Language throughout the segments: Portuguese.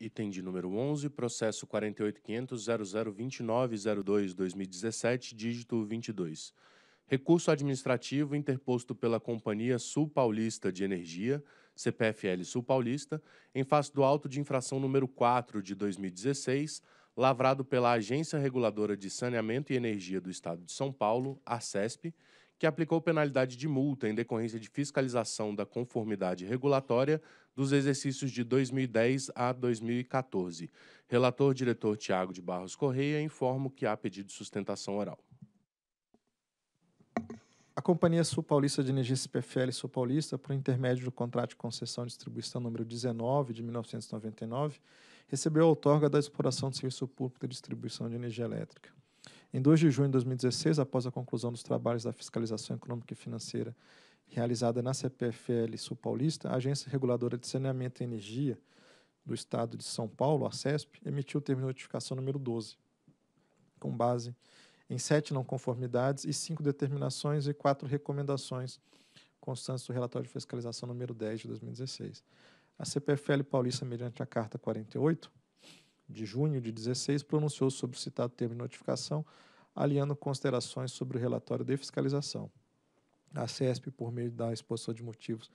Item de número 11, processo 48.500.0029.02.2017, dígito 22. Recurso administrativo interposto pela Companhia Sul Paulista de Energia, CPFL Sul Paulista, em face do auto de infração número 4 de 2016, lavrado pela Agência Reguladora de Saneamento e Energia do Estado de São Paulo, ACESP, que aplicou penalidade de multa em decorrência de fiscalização da conformidade regulatória dos exercícios de 2010 a 2014. Relator diretor Tiago de Barros Correia informa que há pedido de sustentação oral. A Companhia Sul Paulista de Energia CPFL Sul Paulista, por intermédio do contrato de concessão e distribuição número 19 de 1999, recebeu a outorga da exploração do serviço público de distribuição de energia elétrica. Em 2 de junho de 2016, após a conclusão dos trabalhos da fiscalização econômica e financeira realizada na CPFL Sul Paulista, a Agência Reguladora de Saneamento e Energia do Estado de São Paulo, a CESP, emitiu o termo de notificação número 12, com base em sete não conformidades e cinco determinações e quatro recomendações constantes do relatório de fiscalização número 10 de 2016. A CPFL Paulista, mediante a Carta 48, de junho de 16, pronunciou sobre o citado termo de notificação, aliando considerações sobre o relatório de fiscalização. A CESP, por meio da exposição de motivos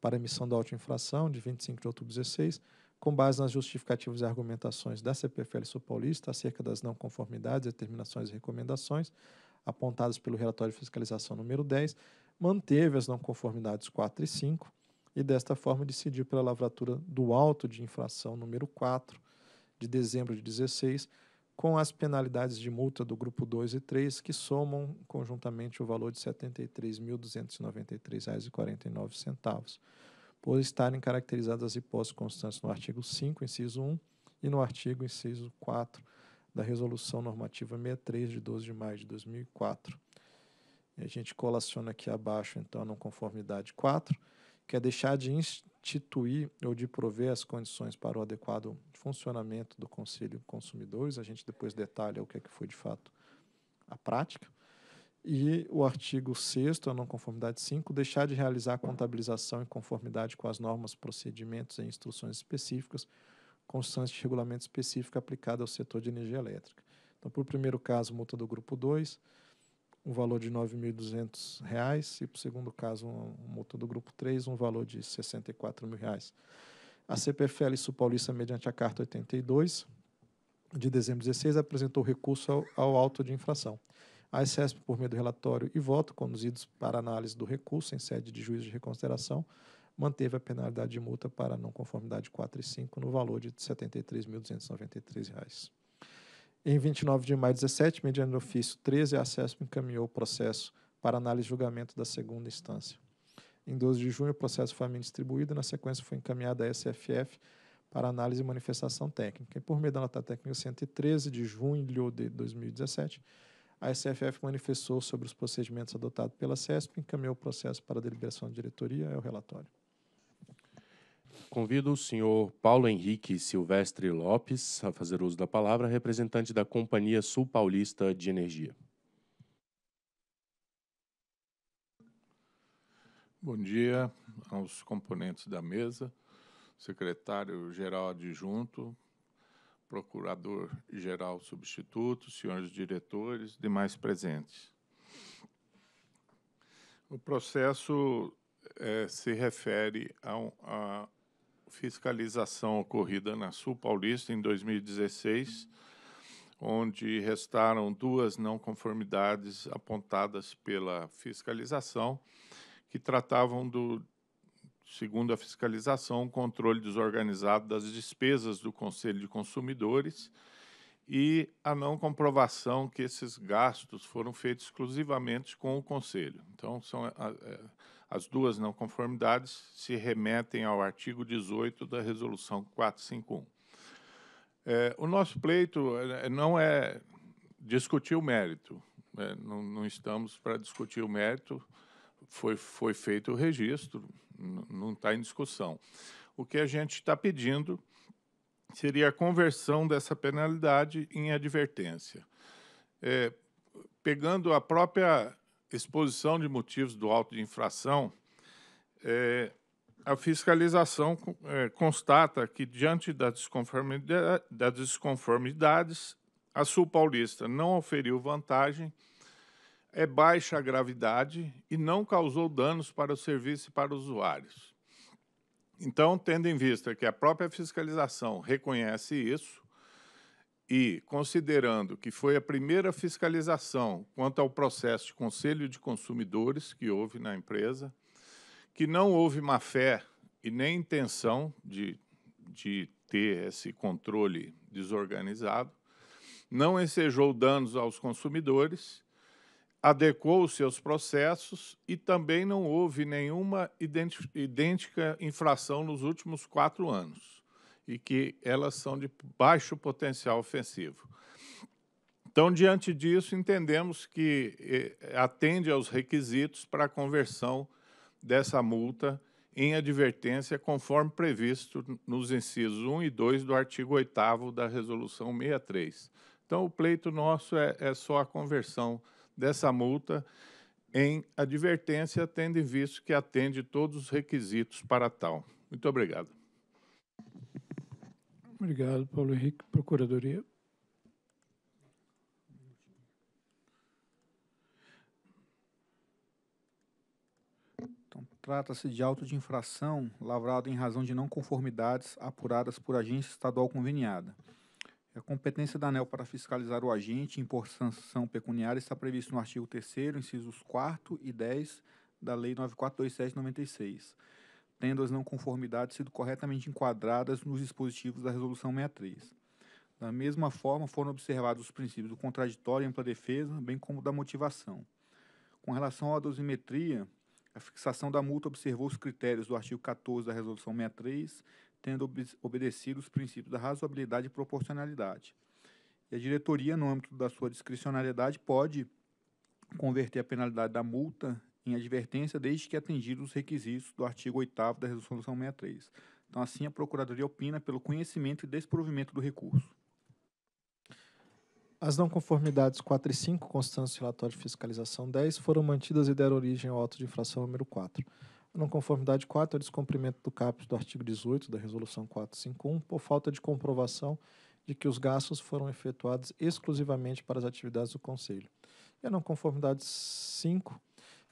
para emissão da autoinfração, de 25 de outubro de 16, com base nas justificativas e argumentações da CPFL Sul Paulista acerca das não conformidades, determinações e recomendações apontadas pelo relatório de fiscalização número 10, manteve as não conformidades 4 e 5 e desta forma decidiu pela lavratura do auto de infração número 4 de dezembro de 16, com as penalidades de multa do grupo 2 e 3, que somam conjuntamente o valor de R$ 73.293,49, por estarem caracterizadas as hipóteses constantes no artigo 5, inciso 1, e no artigo inciso 4 da Resolução Normativa 63, de 12 de maio de 2004. E a gente colaciona aqui abaixo, então, a não conformidade 4, que é deixar de instituir ou de prover as condições para o adequado funcionamento do Conselho Consumidores. A gente depois detalha o que, é que foi de fato a prática. E o artigo 6, a não conformidade 5, deixar de realizar a contabilização em conformidade com as normas, procedimentos e instruções específicas, constantes de regulamento específico aplicado ao setor de energia elétrica. Então, para o primeiro caso, multa do grupo 2, um valor de R$ 9.200 e, para o segundo caso, uma multa do grupo 3, um valor de R$ 64.000. A CPFL Sul Paulista, mediante a Carta 82, de dezembro de 16, apresentou recurso ao, ao auto de infração. A SESP, por meio do relatório e voto, conduzidos para análise do recurso em sede de juízo de reconsideração, manteve a penalidade de multa para não conformidade 4 e 5 no valor de R$ 73.293. Em 29 de maio de 2017, mediante ofício 13, a ACESP encaminhou o processo para análise e julgamento da segunda instância. Em 12 de junho, o processo foi distribuído e, na sequência, foi encaminhado à SFF para análise e manifestação técnica. E, por meio da nota técnica 113 de junho de 2017, a SFF manifestou sobre os procedimentos adotados pela CESP e encaminhou o processo para a deliberação de diretoria. É o relatório. Convido o senhor Paulo Henrique Silvestre Lopes a fazer uso da palavra, representante da Companhia Sul Paulista de Energia. Bom dia aos componentes da mesa, secretário-geral adjunto, procurador-geral substituto, senhores diretores, demais presentes. O processo é, se refere a, a fiscalização ocorrida na Sul Paulista em 2016, onde restaram duas não conformidades apontadas pela fiscalização, que tratavam do, segundo a fiscalização, controle desorganizado das despesas do Conselho de Consumidores e a não comprovação que esses gastos foram feitos exclusivamente com o Conselho. Então, são. É, é, as duas não conformidades se remetem ao artigo 18 da Resolução 451. É, o nosso pleito é, é, não é discutir o mérito, né, não, não, estamos para discutir o mérito, foi, foi feito o registro, não está em discussão. O que a gente está pedindo seria a conversão dessa penalidade em advertência. É, pegando a própria exposição de motivos do auto de infração, é, a fiscalização é, constata que, diante das desconformidades, das desconformidades, a Sul Paulista não oferiu vantagem, é baixa a gravidade e não causou danos para o serviço e para os usuários. Então, tendo em vista que a própria fiscalização reconhece isso, e, considerando que foi a primeira fiscalização quanto ao processo de conselho de consumidores que houve na empresa, que não houve má-fé e nem intenção de, de ter esse controle desorganizado, não ensejou danos aos consumidores, adequou os seus processos e também não houve nenhuma idêntica infração nos últimos quatro anos e que elas são de baixo potencial ofensivo. Então, diante disso, entendemos que eh, atende aos requisitos para a conversão dessa multa em advertência, conforme previsto nos incisos 1 e 2 do artigo 8 da Resolução 63. Então, o pleito nosso é, é só a conversão dessa multa em advertência, tendo visto que atende todos os requisitos para tal. Muito obrigado. Obrigado, Paulo Henrique, Procuradoria. Então, trata-se de auto de infração lavrado em razão de não conformidades apuradas por agência estadual conveniada. A competência da ANEL para fiscalizar o agente em porção sanção pecuniária está prevista no artigo 3 incisos 4 e 10 da Lei 9427 96 tendo as não conformidades sido corretamente enquadradas nos dispositivos da Resolução 63. Da mesma forma, foram observados os princípios do contraditório e ampla defesa, bem como da motivação. Com relação à dosimetria, a fixação da multa observou os critérios do artigo 14 da Resolução 63, tendo obedecido os princípios da razoabilidade e proporcionalidade. E a diretoria, no âmbito da sua discricionalidade, pode converter a penalidade da multa em advertência desde que atendidos os requisitos do artigo 8 da Resolução 63. Então, assim, a Procuradoria opina pelo conhecimento e desprovimento do recurso. As não conformidades 4 e 5, constantes do relatório de fiscalização 10, foram mantidas e deram origem ao auto de infração número 4. A não conformidade 4 é o descumprimento do caput do artigo 18 da Resolução 451 por falta de comprovação de que os gastos foram efetuados exclusivamente para as atividades do Conselho. E a não conformidade 5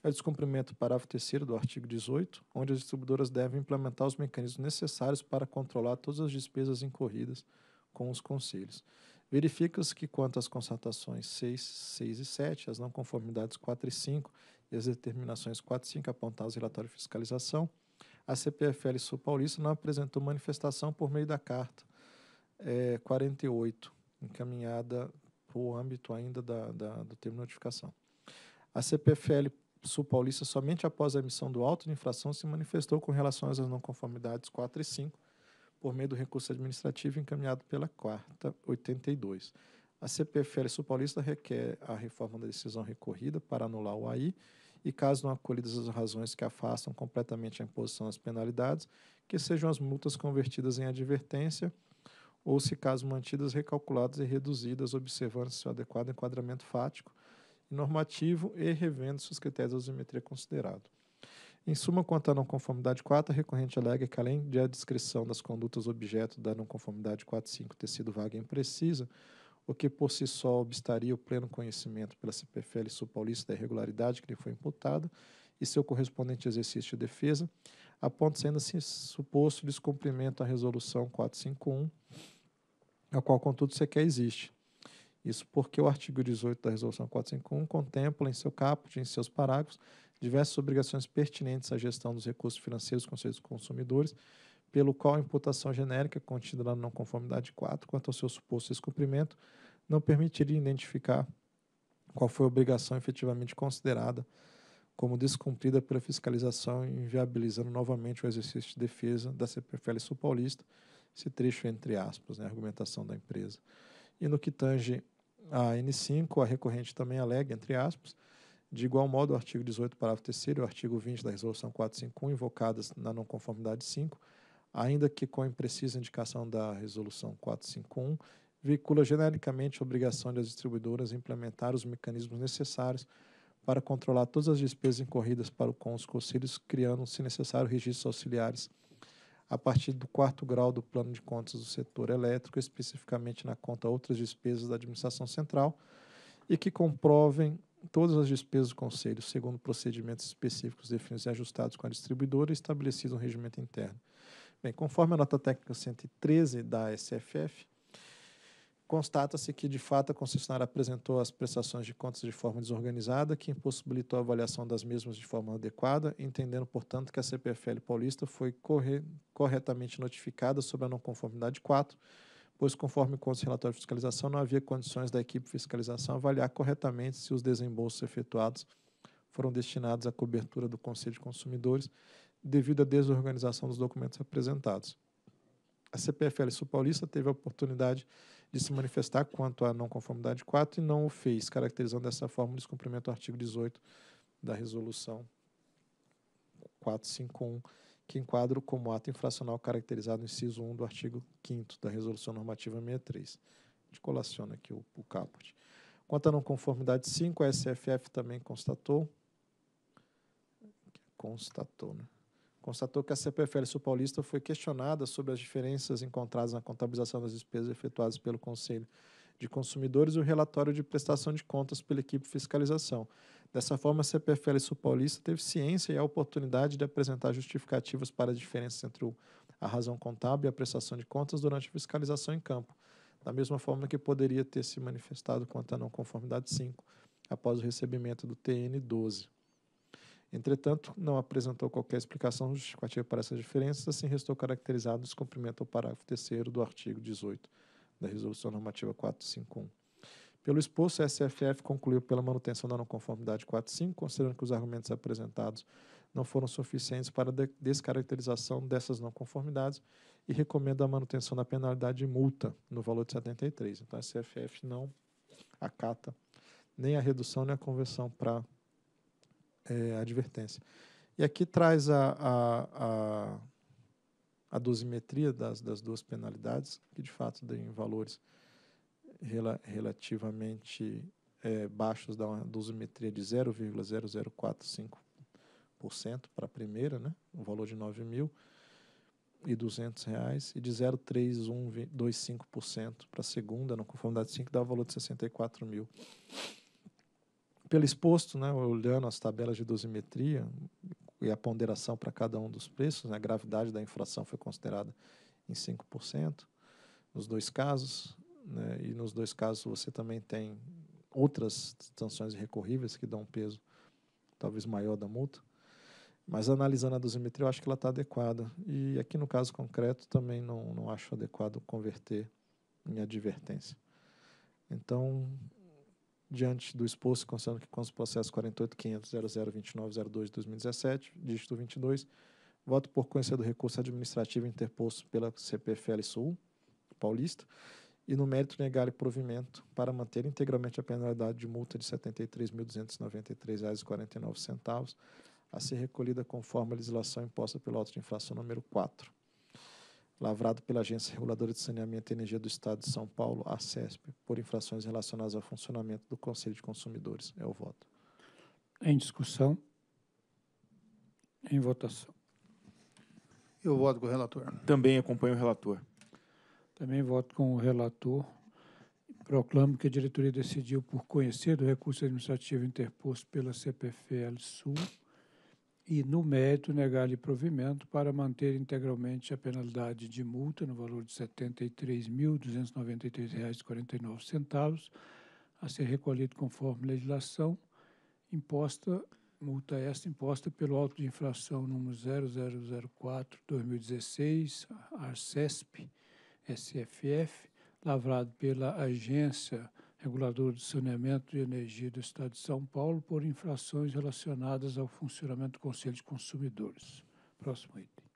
é descumprimento do parágrafo 3 do artigo 18, onde as distribuidoras devem implementar os mecanismos necessários para controlar todas as despesas incorridas com os conselhos. Verifica-se que, quanto às constatações 6, 6 e 7, as não conformidades 4 e 5 e as determinações 4 e 5 apontadas no relatório de fiscalização, a CPFL Sul Paulista não apresentou manifestação por meio da carta é, 48, encaminhada para o âmbito ainda da, da, do termo de notificação. A CPFL Sul Paulista, somente após a emissão do auto de infração, se manifestou com relação às não conformidades 4 e 5, por meio do recurso administrativo encaminhado pela quarta 82. A CPFL Sul Paulista requer a reforma da decisão recorrida para anular o AI e, caso não acolhidas as razões que afastam completamente a imposição das penalidades, que sejam as multas convertidas em advertência ou, se caso mantidas, recalculadas e reduzidas, observando o adequado enquadramento fático, normativo e revendo se os critérios de dosimetria considerado. Em suma, quanto à não conformidade 4, a recorrente alega que, além de a descrição das condutas objeto da não conformidade 4.5 ter sido vaga e imprecisa, o que por si só obstaria o pleno conhecimento pela CPFL sul-paulista da irregularidade que lhe foi imputada e seu correspondente exercício de defesa, aponta sendo assim suposto descumprimento à resolução 451, a qual, contudo, sequer existe isso porque o artigo 18 da Resolução 451 contempla em seu caput, em seus parágrafos, diversas obrigações pertinentes à gestão dos recursos financeiros dos conselhos consumidores, pelo qual a imputação genérica contida na não conformidade 4 quanto ao seu suposto descumprimento não permitiria identificar qual foi a obrigação efetivamente considerada como descumprida pela fiscalização, inviabilizando novamente o exercício de defesa da CPFL Sul Paulista, esse trecho entre aspas, né, a argumentação da empresa. E no que tange a N5, a recorrente também alega, entre aspas, de igual modo, o artigo 18, parágrafo 3 e o artigo 20 da Resolução 451, invocadas na não conformidade 5, ainda que com imprecisa indicação da Resolução 451, veicula genericamente a obrigação das distribuidoras implementar os mecanismos necessários para controlar todas as despesas incorridas para o com os conselhos, criando, se necessário, registros auxiliares a partir do quarto grau do plano de contas do setor elétrico, especificamente na conta outras despesas da administração central, e que comprovem todas as despesas do conselho, segundo procedimentos específicos definidos e ajustados com a distribuidora, estabelecido no regimento interno. Bem, conforme a nota técnica 113 da SFF, constata-se que, de fato, a concessionária apresentou as prestações de contas de forma desorganizada, que impossibilitou a avaliação das mesmas de forma adequada, entendendo, portanto, que a CPFL paulista foi corre corretamente notificada sobre a não conformidade 4, pois, conforme consta o relatório de fiscalização, não havia condições da equipe de fiscalização avaliar corretamente se os desembolsos efetuados foram destinados à cobertura do Conselho de Consumidores devido à desorganização dos documentos apresentados. A CPFL Sul Paulista teve a oportunidade de de se manifestar quanto à não conformidade 4 e não o fez, caracterizando dessa forma o descumprimento do artigo 18 da resolução 451, que enquadra como ato infracional caracterizado no inciso 1 do artigo 5 da resolução normativa 63. A gente colaciona aqui o, o caput. Quanto à não conformidade 5, a SFF também constatou, constatou, né? constatou que a CPFL Sul Paulista foi questionada sobre as diferenças encontradas na contabilização das despesas efetuadas pelo Conselho de Consumidores e o relatório de prestação de contas pela equipe de fiscalização. Dessa forma, a CPFL Sul Paulista teve ciência e a oportunidade de apresentar justificativas para as diferenças entre a razão contábil e a prestação de contas durante a fiscalização em campo, da mesma forma que poderia ter se manifestado quanto à não conformidade 5, após o recebimento do TN 12. Entretanto, não apresentou qualquer explicação justificativa para essas diferenças, assim restou caracterizado o descumprimento ao parágrafo 3 do artigo 18 da Resolução Normativa 451. Pelo exposto, a SFF concluiu pela manutenção da não conformidade 45, considerando que os argumentos apresentados não foram suficientes para a descaracterização dessas não conformidades e recomenda a manutenção da penalidade de multa no valor de 73. Então, a SFF não acata nem a redução nem a conversão para é, advertência. E aqui traz a, a, a, a dosimetria das, das duas penalidades, que de fato tem valores relativamente é, baixos, dá uma dosimetria de 0,0045% para a primeira, né? um valor de 9 mil e duzentos reais e de 0,3125% para a segunda, na conformidade 5, dá o um valor de 64 mil pelo exposto, né, olhando as tabelas de dosimetria e a ponderação para cada um dos preços, né, a gravidade da infração foi considerada em 5% nos dois casos, né, e nos dois casos você também tem outras sanções recorríveis que dão um peso talvez maior da multa. Mas analisando a dosimetria, eu acho que ela está adequada. E aqui no caso concreto, também não, não acho adequado converter em advertência. Então, Diante do exposto, considerando que consta o processo 2017, dígito 22, voto por conhecer do recurso administrativo interposto pela CPFL Sul, paulista, e no mérito negar provimento para manter integralmente a penalidade de multa de R$ 73.293,49 a ser recolhida conforme a legislação imposta pelo auto de infração número 4 lavrado pela Agência Reguladora de Saneamento e Energia do Estado de São Paulo, a CESP, por infrações relacionadas ao funcionamento do Conselho de Consumidores. É o voto. Em discussão. Em votação. Eu voto com o relator. Também acompanho o relator. Também voto com o relator. Proclamo que a diretoria decidiu por conhecer do recurso administrativo interposto pela CPFL Sul e, no mérito, negar-lhe provimento para manter integralmente a penalidade de multa no valor de R$ 73.293,49 a ser recolhido conforme legislação imposta, multa esta imposta pelo auto de infração número 0004-2016, ARCESP, SFF, lavrado pela Agência regulador de saneamento e energia do Estado de São Paulo por infrações relacionadas ao funcionamento do Conselho de Consumidores. Próximo item.